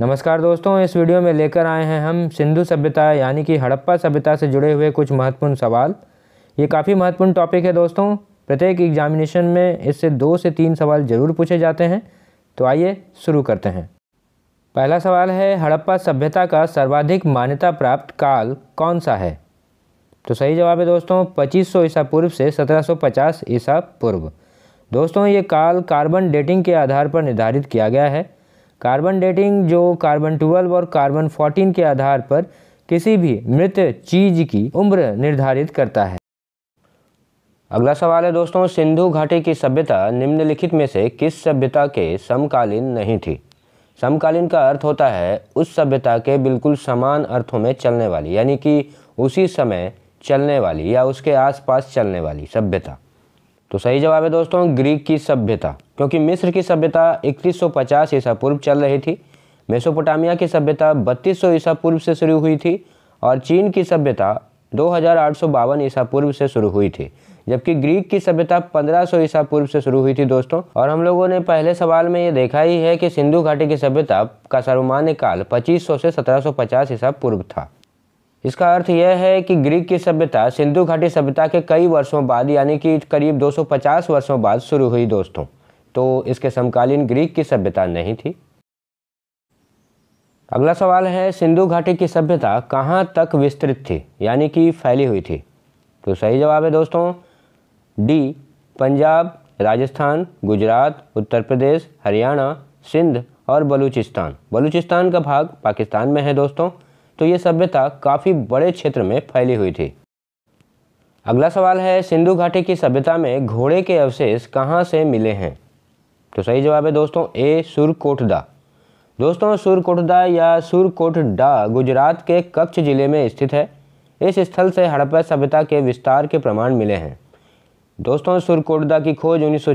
नमस्कार दोस्तों इस वीडियो में लेकर आए हैं हम सिंधु सभ्यता यानी कि हड़प्पा सभ्यता से जुड़े हुए कुछ महत्वपूर्ण सवाल ये काफ़ी महत्वपूर्ण टॉपिक है दोस्तों प्रत्येक एग्जामिनेशन में इससे दो से तीन सवाल जरूर पूछे जाते हैं तो आइए शुरू करते हैं पहला सवाल है हड़प्पा सभ्यता का सर्वाधिक मान्यता प्राप्त काल कौन सा है तो सही जवाब है दोस्तों 2500 ईसा पूर्व से 1750 ईसा पूर्व दोस्तों ये काल कार्बन डेटिंग के आधार पर निर्धारित किया गया है कार्बन डेटिंग जो कार्बन ट्वेल्व और कार्बन फोर्टीन के आधार पर किसी भी मृत चीज की उम्र निर्धारित करता है अगला सवाल है दोस्तों सिंधु घाटी की सभ्यता निम्नलिखित में से किस सभ्यता के समकालीन नहीं थी समकालीन का अर्थ होता है उस सभ्यता के बिल्कुल समान अर्थों में चलने वाली यानी कि उसी समय चलने वाली या उसके आसपास चलने वाली सभ्यता तो सही जवाब है दोस्तों ग्रीक की सभ्यता क्योंकि मिस्र की सभ्यता 3150 ईसा पूर्व चल रही थी मेसोपोटामिया की सभ्यता 3200 ईसा पूर्व से शुरू हुई थी और चीन की सभ्यता दो ईसा पूर्व से शुरू हुई थी जबकि ग्रीक की सभ्यता 1500 ईसा पूर्व से शुरू हुई थी दोस्तों और हम लोगों ने पहले सवाल में ये देखा ही है कि सिंधु घाटी की सभ्यता का सर्वमान्य काल 2500 से 1750 ईसा पूर्व था इसका अर्थ यह है कि ग्रीक की सभ्यता सिंधु घाटी सभ्यता के कई वर्षों बाद यानी कि करीब 250 वर्षों बाद शुरू हुई दोस्तों तो इसके समकालीन ग्रीक की सभ्यता नहीं थी अगला सवाल है सिंधु घाटी की सभ्यता कहाँ तक विस्तृत थी यानी कि फैली हुई थी तो सही जवाब है दोस्तों डी पंजाब राजस्थान गुजरात उत्तर प्रदेश हरियाणा सिंध और बलूचिस्तान बलूचिस्तान का भाग पाकिस्तान में है दोस्तों तो ये सभ्यता काफ़ी बड़े क्षेत्र में फैली हुई थी अगला सवाल है सिंधु घाटी की सभ्यता में घोड़े के अवशेष कहाँ से मिले हैं तो सही जवाब है दोस्तों ए सुरकोटदा दोस्तों सुरकोटदा या सुरकोटडा गुजरात के कच्छ जिले में स्थित है इस स्थल से हड़प्पा सभ्यता के विस्तार के प्रमाण मिले हैं दोस्तों सुरकोटदा की खोज उन्नीस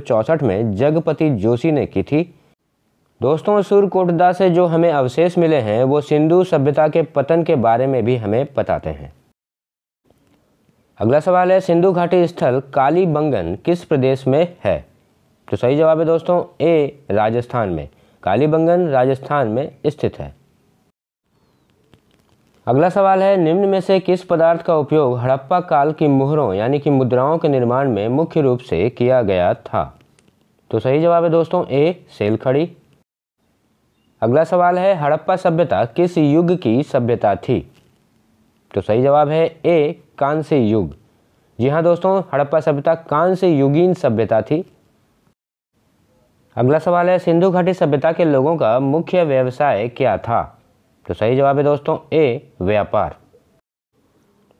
में जगपति जोशी ने की थी दोस्तों सुरकोटदा से जो हमें अवशेष मिले हैं वो सिंधु सभ्यता के पतन के बारे में भी हमें बताते हैं अगला सवाल है सिंधु घाटी स्थल काली बंगन किस प्रदेश में है तो सही जवाब है दोस्तों ए राजस्थान में काली बंगन राजस्थान में स्थित है अगला सवाल है निम्न में से किस पदार्थ का उपयोग हड़प्पा काल की मुहरों यानी कि मुद्राओं के निर्माण में मुख्य रूप से किया गया था तो सही जवाब है दोस्तों ए सेलखड़ी अगला सवाल है हड़प्पा सभ्यता किस युग की सभ्यता थी तो सही जवाब है ए कांस्य युग जी हाँ दोस्तों हड़प्पा सभ्यता कांस्य युगीन सभ्यता थी अगला सवाल है सिंधु घाटी सभ्यता के लोगों का मुख्य व्यवसाय क्या था तो सही जवाब है दोस्तों ए व्यापार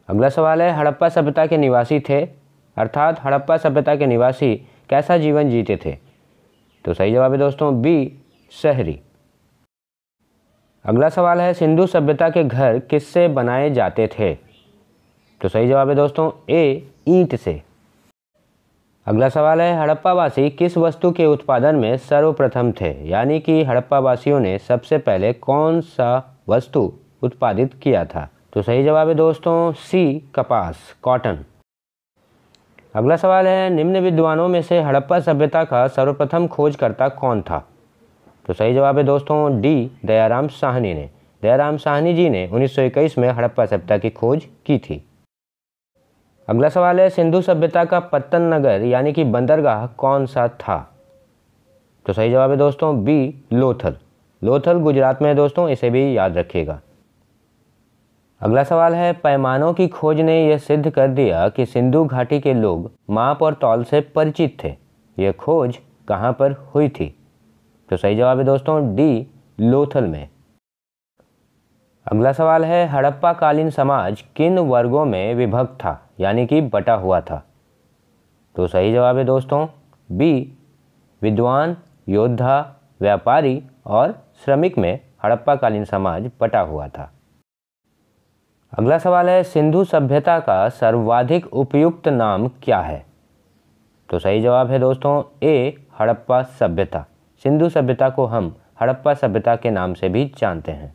अगला सवाल है हड़प्पा सभ्यता के निवासी थे अर्थात हड़प्पा सभ्यता के निवासी कैसा जीवन जीते थे तो सही जवाब है दोस्तों बी शहरी अगला सवाल है सिंधु सभ्यता के घर किससे बनाए जाते थे तो सही जवाब है दोस्तों ए ईंट से अगला सवाल है हड़प्पावासी किस वस्तु के उत्पादन में सर्वप्रथम थे यानी कि हड़प्पावासियों ने सबसे पहले कौन सा वस्तु उत्पादित किया था तो सही जवाब है दोस्तों सी कपास कॉटन अगला सवाल है निम्न विद्वानों में से हड़प्पा सभ्यता का सर्वप्रथम खोजकर्ता कौन था तो सही जवाब है दोस्तों डी दयाराम साहनी ने दयाराम साहनी जी ने 1921 में हड़प्पा सभ्यता की खोज की थी अगला सवाल है सिंधु सभ्यता का पत्तन नगर यानी कि बंदरगाह कौन सा था तो सही जवाब है दोस्तों बी लोथल लोथल गुजरात में है दोस्तों इसे भी याद रखिएगा अगला सवाल है पैमानों की खोज ने यह सिद्ध कर दिया कि सिंधु घाटी के लोग माप और तौल से परिचित थे यह खोज कहाँ पर हुई थी तो सही जवाब है दोस्तों डी लोथल में अगला सवाल है हड़प्पा कालीन समाज किन वर्गों में विभक्त था यानी कि बटा हुआ था तो सही जवाब है दोस्तों बी विद्वान योद्धा व्यापारी और श्रमिक में हड़प्पा कालीन समाज बटा हुआ था अगला सवाल है सिंधु सभ्यता का सर्वाधिक उपयुक्त नाम क्या है तो सही जवाब है दोस्तों ए हड़प्पा सभ्यता सिंधु सभ्यता को हम हड़प्पा सभ्यता के नाम से भी जानते हैं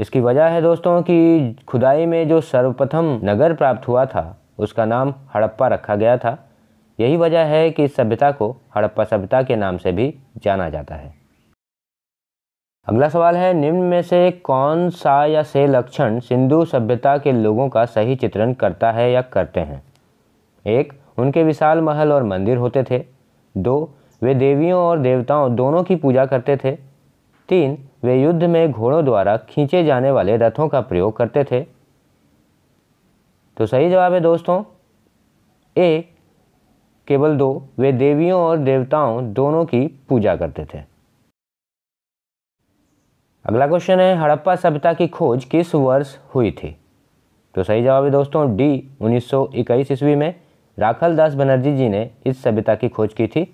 इसकी वजह है दोस्तों कि खुदाई में जो सर्वप्रथम नगर प्राप्त हुआ था उसका नाम हड़प्पा रखा गया था यही वजह है कि इस सभ्यता को हड़प्पा सभ्यता के नाम से भी जाना जाता है अगला सवाल है निम्न में से कौन सा या से लक्षण सिंधु सभ्यता के लोगों का सही चित्रण करता है या करते हैं एक उनके विशाल महल और मंदिर होते थे दो वे देवियों और देवताओं दोनों की पूजा करते थे तीन वे युद्ध में घोड़ों द्वारा खींचे जाने वाले रथों का प्रयोग करते थे तो सही जवाब है दोस्तों ए केवल दो वे देवियों और देवताओं दोनों की पूजा करते थे अगला क्वेश्चन है हड़प्पा सभ्यता की खोज किस वर्ष हुई थी तो सही जवाब है दोस्तों डी 1921 ईस्वी में राखल दास बनर्जी जी ने इस सभ्यता की खोज की थी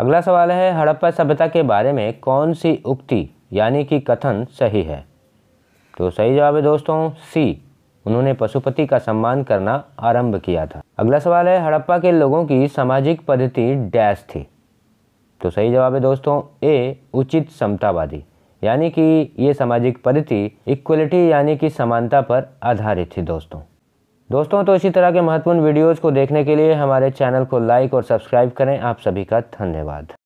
अगला सवाल है हड़प्पा सभ्यता के बारे में कौन सी उक्ति यानी कि कथन सही है तो सही जवाब है दोस्तों सी उन्होंने पशुपति का सम्मान करना आरंभ किया था अगला सवाल है हड़प्पा के लोगों की सामाजिक पद्धति डैश थी तो सही जवाब है दोस्तों ए उचित समतावादी यानी कि ये सामाजिक पद्धति इक्वलिटी यानी कि समानता पर आधारित थी दोस्तों दोस्तों तो इसी तरह के महत्वपूर्ण वीडियोज़ को देखने के लिए हमारे चैनल को लाइक और सब्सक्राइब करें आप सभी का धन्यवाद